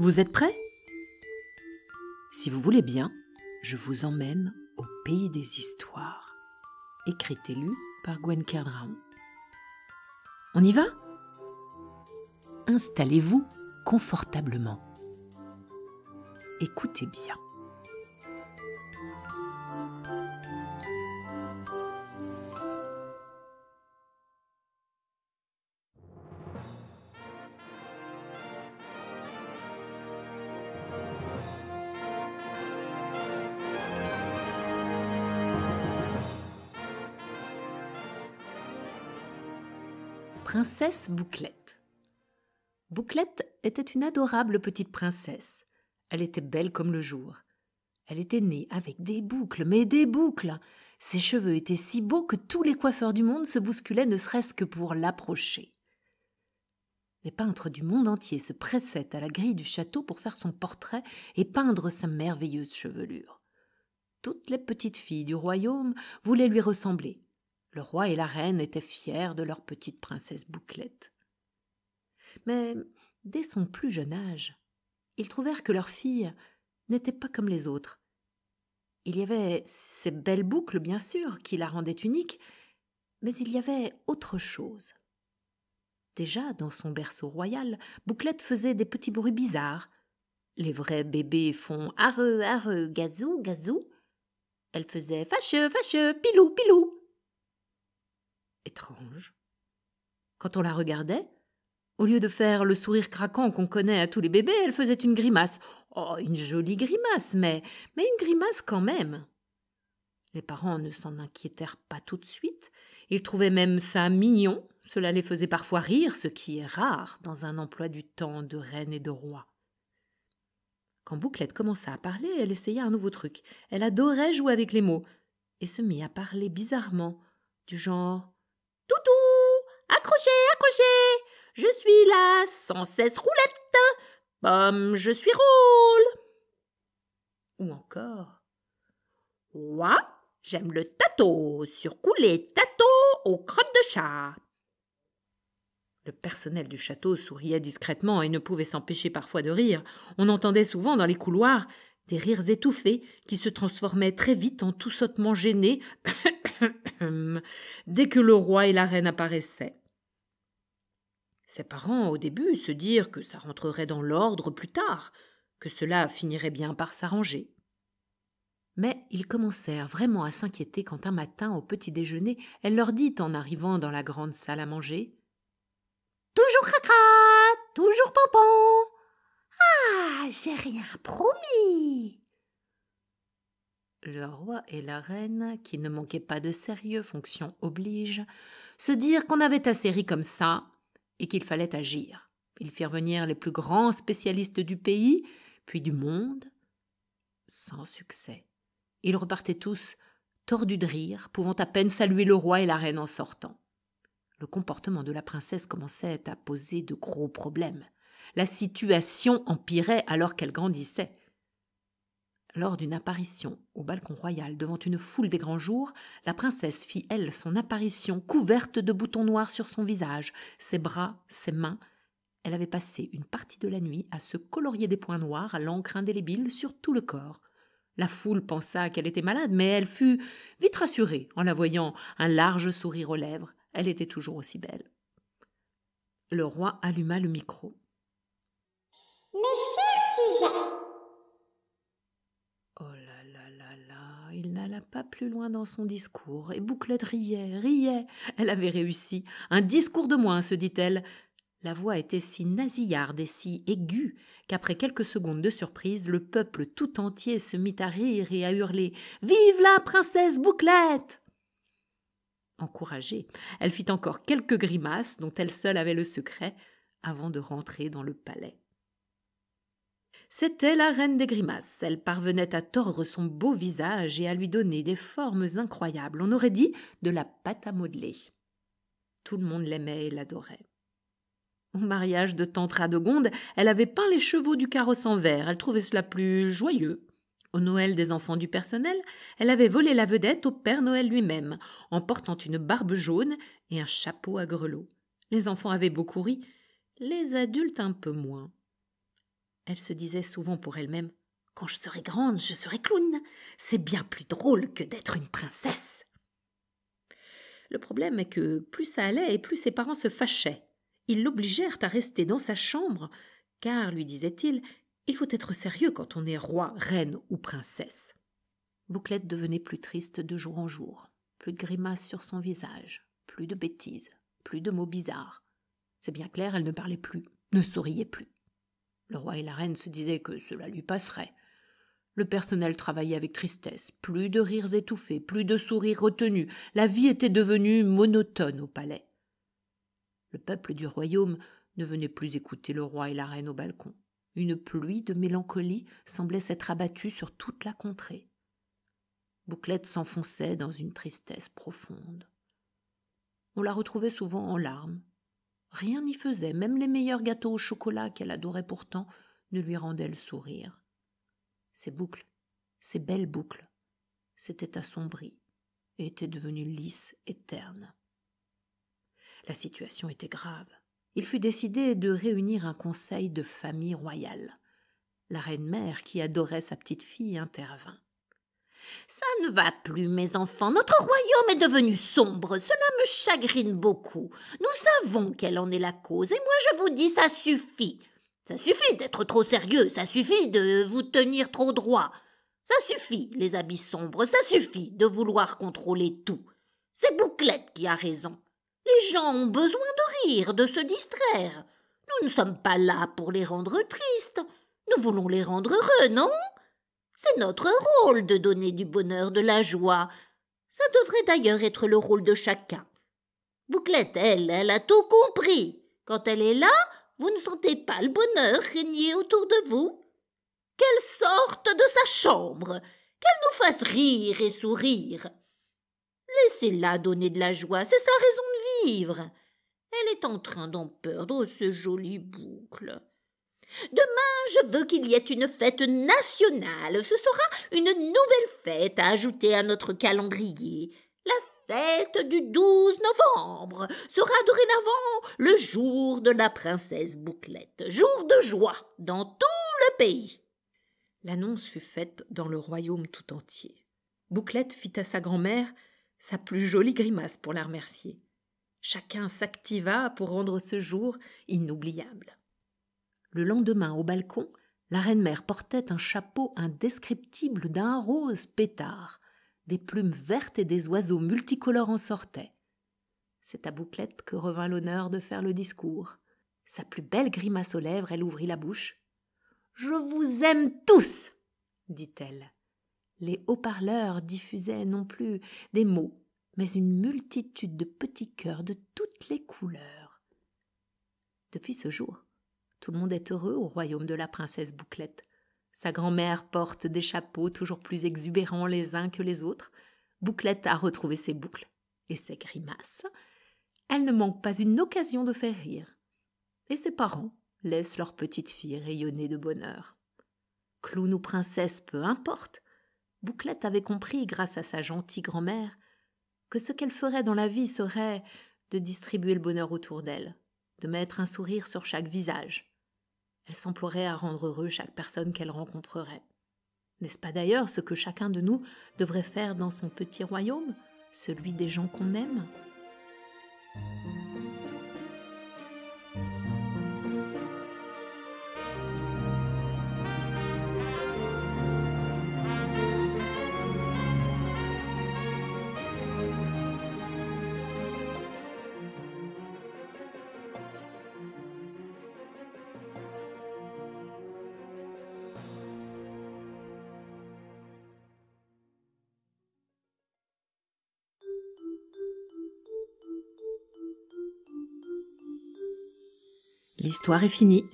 Vous êtes prêts Si vous voulez bien, je vous emmène au pays des histoires, écrit et lu par Gwen Kerdraon. On y va Installez-vous confortablement. Écoutez bien. princesse Bouclette. Bouclette était une adorable petite princesse. Elle était belle comme le jour. Elle était née avec des boucles, mais des boucles. Ses cheveux étaient si beaux que tous les coiffeurs du monde se bousculaient ne serait-ce que pour l'approcher. Les peintres du monde entier se pressaient à la grille du château pour faire son portrait et peindre sa merveilleuse chevelure. Toutes les petites filles du royaume voulaient lui ressembler. Le roi et la reine étaient fiers de leur petite princesse Bouclette. Mais dès son plus jeune âge, ils trouvèrent que leur fille n'était pas comme les autres. Il y avait ces belles boucles, bien sûr, qui la rendaient unique, mais il y avait autre chose. Déjà, dans son berceau royal, Bouclette faisait des petits bruits bizarres. Les vrais bébés font areux, areux, gazou, gazou. Elle faisait fâcheux, fâcheux, pilou, pilou étrange. Quand on la regardait, au lieu de faire le sourire craquant qu'on connaît à tous les bébés, elle faisait une grimace. Oh, une jolie grimace, mais, mais une grimace quand même. Les parents ne s'en inquiétèrent pas tout de suite. Ils trouvaient même ça mignon. Cela les faisait parfois rire, ce qui est rare dans un emploi du temps de reine et de roi. Quand Bouclette commença à parler, elle essaya un nouveau truc. Elle adorait jouer avec les mots et se mit à parler bizarrement, du genre Toutou accroché, accrochez Je suis là, sans cesse roulette Pomme, je suis roule Ou encore Ouah, j'aime le tâteau, surcouler tâteau aux crottes de chat le personnel du château souriait discrètement et ne pouvait s'empêcher parfois de rire. On entendait souvent dans les couloirs des rires étouffés qui se transformaient très vite en tout gênés. « dès que le roi et la reine apparaissaient. Ses parents, au début, se dirent que ça rentrerait dans l'ordre plus tard, que cela finirait bien par s'arranger. Mais ils commencèrent vraiment à s'inquiéter quand un matin, au petit déjeuner, elle leur dit en arrivant dans la grande salle à manger Toujours cracra, toujours pompon Ah, j'ai rien promis le roi et la reine, qui ne manquaient pas de sérieux, fonctions, oblige, se dirent qu'on avait assez ri comme ça et qu'il fallait agir. Ils firent venir les plus grands spécialistes du pays, puis du monde, sans succès. Ils repartaient tous tordus de rire, pouvant à peine saluer le roi et la reine en sortant. Le comportement de la princesse commençait à poser de gros problèmes. La situation empirait alors qu'elle grandissait. Lors d'une apparition au balcon royal devant une foule des grands jours, la princesse fit, elle, son apparition couverte de boutons noirs sur son visage, ses bras, ses mains. Elle avait passé une partie de la nuit à se colorier des points noirs à l'encre indélébile sur tout le corps. La foule pensa qu'elle était malade, mais elle fut vite rassurée en la voyant, un large sourire aux lèvres. Elle était toujours aussi belle. Le roi alluma le micro. Mes chers sujets, il n'alla pas plus loin dans son discours, et Bouclette riait, riait. Elle avait réussi. Un discours de moins, se dit-elle. La voix était si nasillarde et si aiguë qu'après quelques secondes de surprise, le peuple tout entier se mit à rire et à hurler Vive la princesse Bouclette Encouragée, elle fit encore quelques grimaces dont elle seule avait le secret avant de rentrer dans le palais. C'était la reine des grimaces. Elle parvenait à tordre son beau visage et à lui donner des formes incroyables. On aurait dit de la pâte à modeler. Tout le monde l'aimait et l'adorait. Au mariage de tante Radegonde, elle avait peint les chevaux du carrosse en vert. Elle trouvait cela plus joyeux. Au Noël des enfants du personnel, elle avait volé la vedette au Père Noël lui-même, en portant une barbe jaune et un chapeau à grelots. Les enfants avaient beaucoup ri, les adultes un peu moins. Elle se disait souvent pour elle-même Quand je serai grande, je serai clown. C'est bien plus drôle que d'être une princesse. Le problème est que plus ça allait et plus ses parents se fâchaient. Ils l'obligèrent à rester dans sa chambre, car, lui disaient-ils, il faut être sérieux quand on est roi, reine ou princesse. Bouclette devenait plus triste de jour en jour, plus de grimaces sur son visage, plus de bêtises, plus de mots bizarres. C'est bien clair, elle ne parlait plus, ne souriait plus. Le roi et la reine se disaient que cela lui passerait. Le personnel travaillait avec tristesse, plus de rires étouffés, plus de sourires retenus, la vie était devenue monotone au palais. Le peuple du royaume ne venait plus écouter le roi et la reine au balcon. Une pluie de mélancolie semblait s'être abattue sur toute la contrée. Bouclette s'enfonçait dans une tristesse profonde. On la retrouvait souvent en larmes, Rien n'y faisait, même les meilleurs gâteaux au chocolat qu'elle adorait pourtant ne lui rendaient le sourire. Ses boucles, ses belles boucles, s'étaient assombries et étaient devenues lisses et ternes. La situation était grave. Il fut décidé de réunir un conseil de famille royale. La reine mère, qui adorait sa petite fille, intervint. Ça ne va plus, mes enfants. Notre royaume est devenu sombre. Cela me chagrine beaucoup. Nous savons quelle en est la cause, et moi je vous dis ça suffit. Ça suffit d'être trop sérieux, ça suffit de vous tenir trop droit. Ça suffit, les habits sombres, ça suffit de vouloir contrôler tout. C'est Bouclette qui a raison. Les gens ont besoin de rire, de se distraire. Nous ne sommes pas là pour les rendre tristes. Nous voulons les rendre heureux, non? C'est notre rôle de donner du bonheur, de la joie. Ça devrait d'ailleurs être le rôle de chacun. Bouclette, elle, elle a tout compris. Quand elle est là, vous ne sentez pas le bonheur régner autour de vous Qu'elle sorte de sa chambre, qu'elle nous fasse rire et sourire. Laissez-la donner de la joie, c'est sa raison de vivre. Elle est en train d'en perdre ce joli boucle. Demain, je veux qu'il y ait une fête nationale. Ce sera une nouvelle fête à ajouter à notre calendrier. La fête du 12 novembre sera dorénavant le jour de la princesse Bouclette, jour de joie dans tout le pays. L'annonce fut faite dans le royaume tout entier. Bouclette fit à sa grand-mère sa plus jolie grimace pour la remercier. Chacun s'activa pour rendre ce jour inoubliable. Le lendemain, au balcon, la reine-mère portait un chapeau indescriptible d'un rose pétard. Des plumes vertes et des oiseaux multicolores en sortaient. C'est à Bouclette que revint l'honneur de faire le discours. Sa plus belle grimace aux lèvres, elle ouvrit la bouche. Je vous aime tous dit-elle. Les haut-parleurs diffusaient non plus des mots, mais une multitude de petits cœurs de toutes les couleurs. Depuis ce jour, tout le monde est heureux au royaume de la princesse Bouclette. Sa grand-mère porte des chapeaux toujours plus exubérants les uns que les autres. Bouclette a retrouvé ses boucles et ses grimaces. Elle ne manque pas une occasion de faire rire. Et ses parents laissent leur petite fille rayonner de bonheur. Clown ou princesse, peu importe. Bouclette avait compris, grâce à sa gentille grand-mère, que ce qu'elle ferait dans la vie serait de distribuer le bonheur autour d'elle, de mettre un sourire sur chaque visage, elle s'emploierait à rendre heureux chaque personne qu'elle rencontrerait. N'est-ce pas d'ailleurs ce que chacun de nous devrait faire dans son petit royaume, celui des gens qu'on aime L'histoire est finie.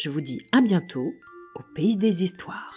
Je vous dis à bientôt au pays des histoires.